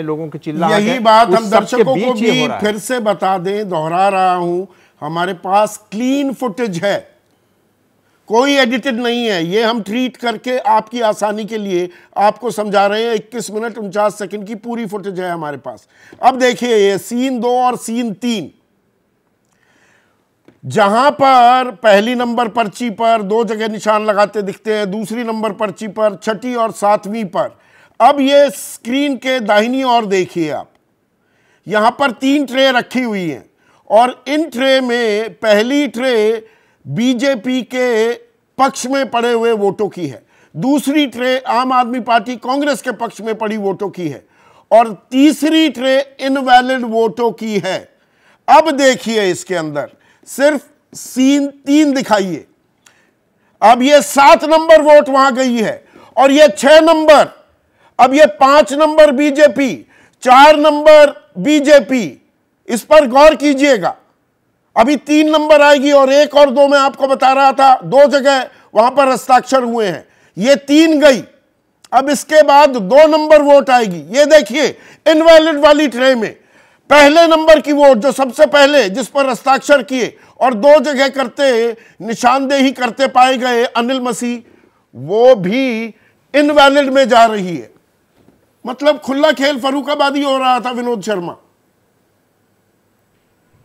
लोगों की चिल्ला यही बात हम दर्शकों को भी फिर से बता दें दोहरा रहा हूं हमारे पास क्लीन फुटेज है कोई एडिटेड नहीं है ये हम ट्रीट करके आपकी आसानी के लिए आपको समझा रहे हैं 21 मिनट उनचास सेकंड की पूरी फुटेज है हमारे पास अब देखिए ये सीन दो और सीन तीन जहां पर पहली नंबर पर्ची पर दो जगह निशान लगाते दिखते हैं दूसरी नंबर पर्ची पर छठी और सातवीं पर अब ये स्क्रीन के दाहिनी ओर देखिए आप यहां पर तीन ट्रे रखी हुई हैं और इन ट्रे में पहली ट्रे बीजेपी के पक्ष में पड़े हुए वोटों की है दूसरी ट्रे आम आदमी पार्टी कांग्रेस के पक्ष में पड़ी वोटों की है और तीसरी ट्रे इनवैलिड वोटों की है अब देखिए इसके अंदर सिर्फ सीन तीन दिखाइए अब ये सात नंबर वोट वहां गई है और ये छह नंबर अब ये पांच नंबर बीजेपी चार नंबर बीजेपी इस पर गौर कीजिएगा अभी तीन नंबर आएगी और एक और दो में आपको बता रहा था दो जगह वहां पर हस्ताक्षर हुए हैं ये तीन गई अब इसके बाद दो नंबर वोट आएगी ये देखिए इनवैलिड वाली ट्रे में पहले नंबर की वोट जो सबसे पहले जिस पर हस्ताक्षर किए और दो जगह करते निशानदेही करते पाए गए अनिल मसीह वो भी इनवैलिड में जा रही है मतलब खुला खेल फरूखाबादी हो रहा था विनोद शर्मा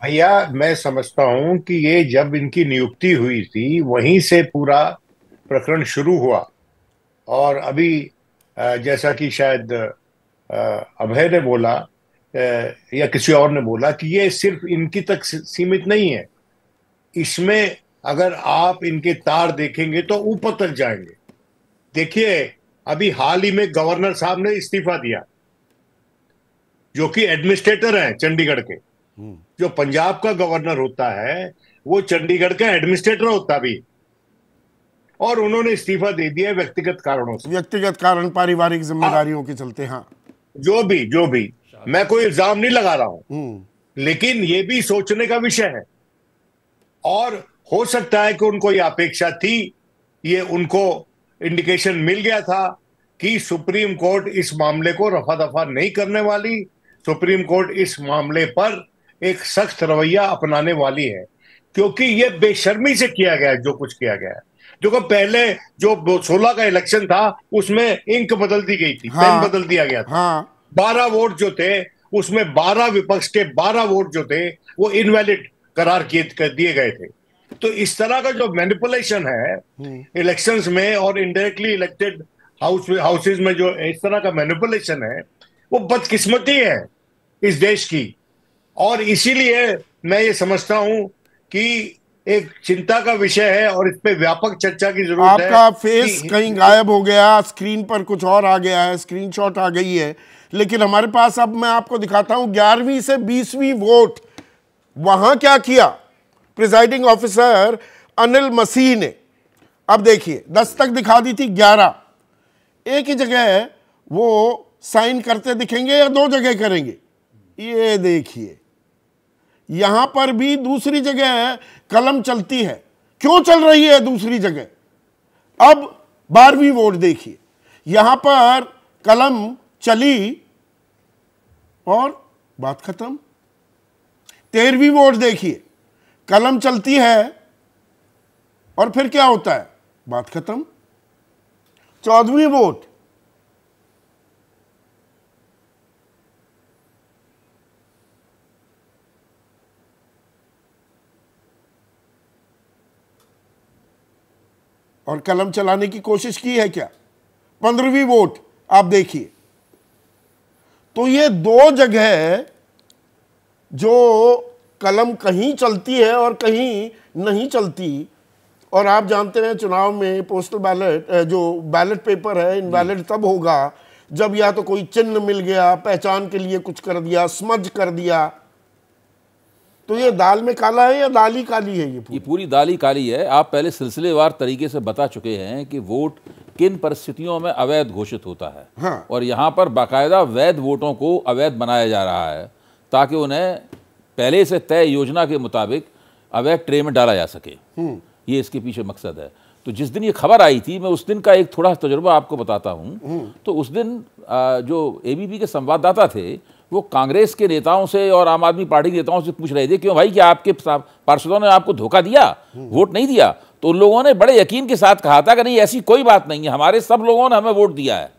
भैया मैं समझता हूं कि ये जब इनकी नियुक्ति हुई थी वहीं से पूरा प्रकरण शुरू हुआ और अभी जैसा कि शायद अभय ने बोला या किसी और ने बोला कि ये सिर्फ इनकी तक सीमित नहीं है इसमें अगर आप इनके तार देखेंगे तो ऊपर तक जाएंगे देखिए अभी हाल ही में गवर्नर साहब ने इस्तीफा दिया जो कि एडमिनिस्ट्रेटर है चंडीगढ़ के हम्म। जो पंजाब का गवर्नर होता है वो चंडीगढ़ का एडमिनिस्ट्रेटर होता भी और उन्होंने इस्तीफा दे दिया व्यक्तिगत कारणों से व्यक्तिगत कारण पारिवारिक जिम्मेदारियों के चलते हाँ जो भी जो भी मैं कोई इल्जाम नहीं लगा रहा हूं हम्म। लेकिन ये भी सोचने का विषय है और हो सकता है कि उनको ये अपेक्षा थी ये उनको इंडिकेशन मिल गया था कि सुप्रीम कोर्ट इस मामले को रफा दफा नहीं करने वाली सुप्रीम कोर्ट इस मामले पर एक सख्त रवैया अपनाने वाली है क्योंकि ये बेशर्मी से किया गया है जो कुछ किया गया है जो कि पहले जो सोलह का इलेक्शन था उसमें इंक बदल दी गई थी हाँ, पेन बदल दिया गया था हाँ, बारह वोट जो थे उसमें बारह विपक्ष के बारह वोट जो थे वो इनवैलिड करार किए कर दिए गए थे तो इस तरह का जो मैनिपुलेशन है इलेक्शंस हम्म। में और इनडायरेक्टली इलेक्टेड हाउस हाउसेज में जो इस तरह का मैनिपुलेशन है वो बदकिस्मती है इस देश की और इसीलिए मैं ये समझता हूं कि एक चिंता का विषय है और इस पे व्यापक चर्चा की जरूरत आपका है आपका फेस कहीं गायब हो गया स्क्रीन पर कुछ और आ गया है स्क्रीनशॉट आ गई है लेकिन हमारे पास अब मैं आपको दिखाता हूं ग्यारहवीं से बीसवीं वोट वहां क्या किया प्रिजाइडिंग ऑफिसर अनिल मसीह ने अब देखिए दस्तक दिखा दी थी ग्यारह एक ही जगह वो साइन करते दिखेंगे या दो जगह करेंगे ये देखिए यहां पर भी दूसरी जगह कलम चलती है क्यों चल रही है दूसरी जगह अब बारहवीं वोट देखिए यहां पर कलम चली और बात खत्म तेरहवीं वोट देखिए कलम चलती है और फिर क्या होता है बात खत्म चौदहवीं वोट और कलम चलाने की कोशिश की है क्या पंद्रहवीं वोट आप देखिए तो ये दो जगह जो कलम कहीं चलती है और कहीं नहीं चलती और आप जानते हैं चुनाव में पोस्टल बैलेट जो बैलेट पेपर है इनवैलिड तब होगा जब या तो कोई चिन्ह मिल गया पहचान के लिए कुछ कर दिया स्मज कर दिया तो ये दाल में काला है या दाली काली है ये पूरी? ये पूरी दाली काली है आप पहले सिलसिलेवार तरीके से बता चुके हैं कि वोट किन परिस्थितियों में अवैध घोषित होता है हाँ। और यहाँ पर बाकायदा वैध वोटों को अवैध बनाया जा रहा है ताकि उन्हें पहले से तय योजना के मुताबिक अवैध ट्रे में डाला जा सके हम्म। ये इसके पीछे मकसद है तो जिस दिन ये खबर आई थी मैं उस दिन का एक थोड़ा तजुर्बा आपको बताता हूँ हम्म। तो उस दिन जो एबीपी के संवाददाता थे वो कांग्रेस के नेताओं से और आम आदमी पार्टी के नेताओं से पूछ रहे थे क्यों भाई क्या आपके पार्षदों ने आपको धोखा दिया हम्म। वोट नहीं दिया तो उन लोगों ने बड़े यकीन के साथ कहा था कि नहीं ऐसी कोई बात नहीं है हमारे सब लोगों ने हमें वोट दिया है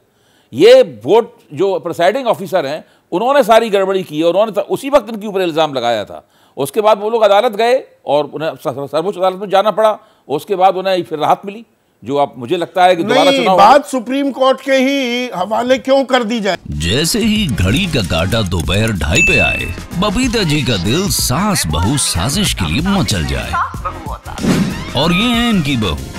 ये वोट जो प्रिसाइडिंग ऑफिसर हैं उन्होंने सारी गड़बड़ी की और उन्होंने उसी वक्त इनके ऊपर इल्ज़ाम लगाया था उसके बाद वो लोग अदालत गए और उन्हें सर्वोच्च अदालत में जाना पड़ा उसके बाद उन्हें फिर राहत मिली जो आप मुझे लगता है कि दोबारा चुनाव बात सुप्रीम कोर्ट के ही हवाले क्यों कर दी जाए जैसे ही घड़ी का काटा दोपहर ढाई पे आए बबीता जी का दिल सास बहु साजिश के लिए मचल जाए और ये है इनकी बहू